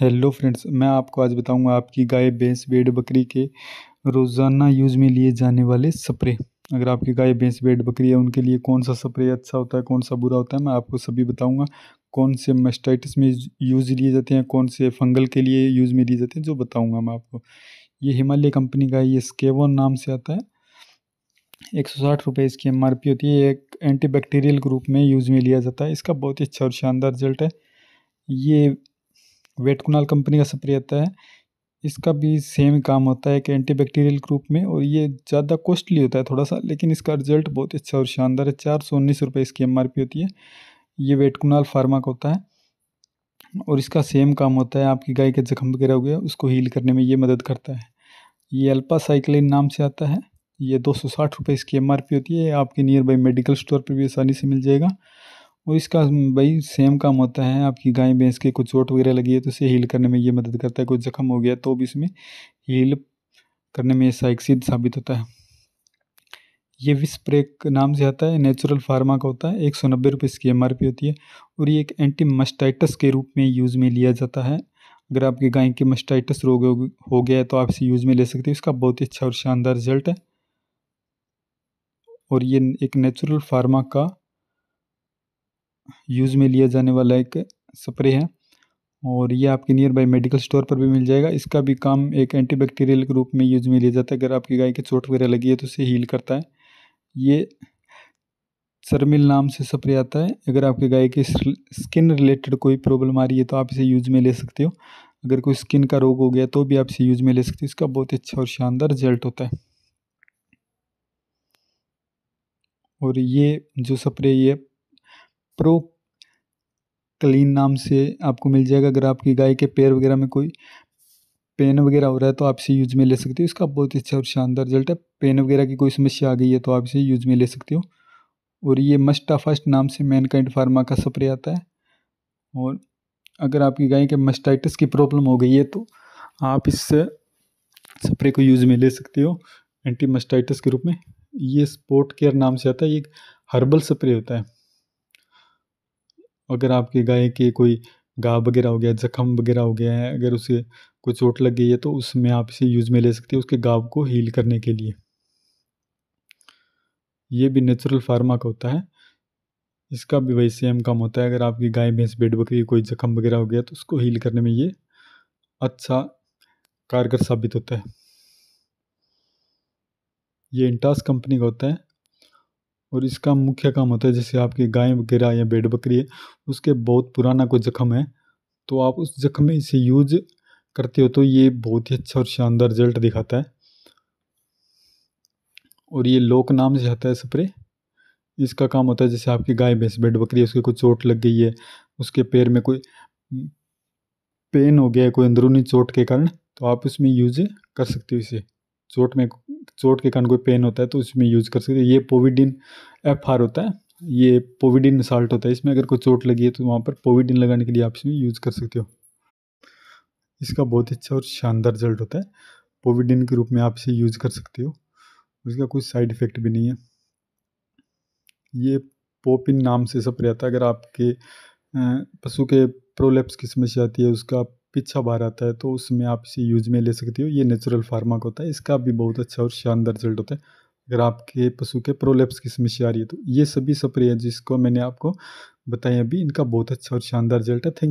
hello friends मैं आपको आज बताऊंगा आपकी गाय भैंस भेड़ बकरी के रोज़ाना यूज़ में लिए जाने वाले स्प्रे अगर आपकी गाय भैंस भेड़ बकरी है उनके लिए कौन सा स्प्रे अच्छा होता है कौन सा बुरा होता है मैं आपको सभी बताऊंगा कौन से मस्टाइटिस में यूज़ लिए जाते हैं कौन से फंगल के लिए यूज़ में लिए जाते हैं जो बताऊँगा मैं आपको ये हिमालय कंपनी का ये स्केवन नाम से आता है एक सौ साठ रुपये इसकी एम होती है एक एंटीबैक्टीरियल ग्रुप में यूज़ में लिया जाता है इसका बहुत ही अच्छा और शानदार रिजल्ट है ये वेट कुनाल कंपनी का स्प्रे आता है इसका भी सेम काम होता है कि एंटीबैक्टीरियल ग्रुप में और ये ज़्यादा कॉस्टली होता है थोड़ा सा लेकिन इसका रिजल्ट बहुत अच्छा और शानदार है चार सौ उन्नीस रुपये इसकी एम होती है ये वेट कुनाल फार्मा का होता है और इसका सेम काम होता है आपकी गाय के जख्म वगैरह हो गया उसको हील करने में ये मदद करता है ये अल्पा साइक्लिन नाम से आता है ये दो सौ साठ रुपये इसकी एम होती है आपके नियर बाई मेडिकल स्टोर पर भी आसानी से मिल जाएगा और इसका भाई सेम काम होता है आपकी गाय भैंस के कुछ चोट वगैरह लगी है तो इसे हील करने में ये मदद करता है कोई ज़ख्म हो गया तो भी इसमें हील करने में एक सिद्ध साबित होता है ये विस्प्रेक नाम से आता है नेचुरल फार्मा का होता है एक सौ नब्बे रुपये इसकी एम होती है और ये एक एंटी मस्टाइटस के रूप में यूज़ में लिया जाता है अगर आपकी गाय के मस्टाइटस रोग हो गया है तो आप इसे यूज़ में ले सकते हो इसका बहुत ही अच्छा और शानदार रिजल्ट है और ये एक नेचुरल फार्मा का यूज़ में लिया जाने वाला एक स्प्रे है और ये आपके नियर बाई मेडिकल स्टोर पर भी मिल जाएगा इसका भी काम एक एंटीबैक्टीरियल के रूप में यूज़ में लिया जाता है अगर आपकी गाय की चोट वगैरह लगी है तो उसे हील करता है ये सरमिल नाम से स्प्रे आता है अगर आपके गाय की स्किन रिलेटेड कोई प्रॉब्लम आ रही है तो आप इसे यूज़ में ले सकते हो अगर कोई स्किन का रोग हो गया तो भी आप इसे यूज़ में ले सकते हो इसका बहुत अच्छा और शानदार रिजल्ट होता है और ये जो स्प्रे ये प्रो क्लीन नाम से आपको मिल जाएगा अगर आपकी गाय के पैर वगैरह में कोई पेन वगैरह हो रहा है तो आप इसे यूज में ले सकते हो इसका बहुत अच्छा और शानदार रिजल्ट है पेन वगैरह की कोई समस्या आ गई है तो आप इसे यूज में ले सकते हो और ये मस्टा फर्स्ट नाम से मैनकाइंड फार्मा का स्प्रे आता है और अगर आपकी गाय के मस्टाइटिस की प्रॉब्लम हो गई है तो आप इस स्प्रे को यूज़ में ले सकते हो एंटी मस्टाइटिस के रूप में ये स्पोर्ट केयर नाम से आता है ये हर्बल स्प्रे होता है अगर आपकी गाय के कोई घाव वगैरह हो गया जख्म वगैरह हो गया है अगर उसे कोई चोट लग गई है तो उसमें आप इसे यूज़ में ले सकते हैं उसके घाव को हील करने के लिए ये भी नेचुरल फार्मा का होता है इसका भी वही सेम काम होता है अगर आपकी गाय भैंस बेड बकरी कोई जख्म वगैरह हो गया तो उसको हील करने में ये अच्छा कारगर साबित होता है ये इंटास कंपनी का होता है और इसका मुख्य काम होता है जैसे आपकी गाय वगैरह या भेड़ बकरी है उसके बहुत पुराना कोई ज़ख्म है तो आप उस ज़ख्म में इसे यूज करते हो तो ये बहुत ही अच्छा और शानदार रिजल्ट दिखाता है और ये लोक नाम से आता है स्प्रे इसका काम होता है जैसे आपकी गाय भैंस बेड बकरी है उसके कोई चोट लग गई है उसके पैर में कोई पेन हो गया है कोई अंदरूनी चोट के कारण तो आप इसमें यूज कर सकते हो इसे चोट में चोट के कारण कोई पेन होता है तो उसमें यूज़ कर सकते हैं ये पोविडिन एफ आर होता है ये पोविडिन साल्ट होता है इसमें अगर कोई चोट लगी है तो वहाँ पर पोविडिन लगाने के लिए आप इसमें यूज़ कर सकते हो इसका बहुत अच्छा और शानदार रिजल्ट होता है पोविडिन के रूप में आप इसे यूज़ कर सकते हो इसका कोई साइड इफ़ेक्ट भी नहीं है ये पोपिन नाम से सब रहता है अगर आपके पशु के प्रोलेप्स की समस्या आती है उसका आप पीछा बाहर आता है तो उसमें आप इसे यूज में ले सकती हो ये नेचुरल फार्मा का होता है इसका भी बहुत अच्छा और शानदार रिजल्ट होता है अगर आपके पशु के प्रोलेप्स की समस्या आ रही है तो ये सभी स्प्रे है जिसको मैंने आपको बताया अभी इनका बहुत अच्छा और शानदार रिजल्ट है थैंक